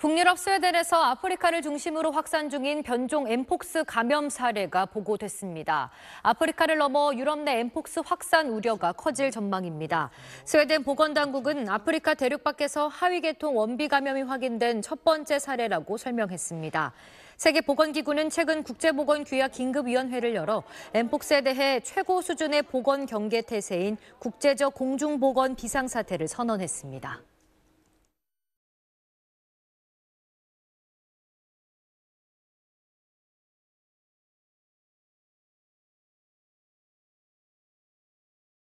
북유럽 스웨덴에서 아프리카를 중심으로 확산 중인 변종 엠폭스 감염 사례가 보고됐습니다. 아프리카를 넘어 유럽 내 엠폭스 확산 우려가 커질 전망입니다. 스웨덴 보건당국은 아프리카 대륙 밖에서 하위계통 원비 감염이 확인된 첫 번째 사례라고 설명했습니다. 세계보건기구는 최근 국제보건규약 긴급위원회를 열어 엠폭스에 대해 최고 수준의 보건 경계 태세인 국제적 공중보건 비상사태를 선언했습니다.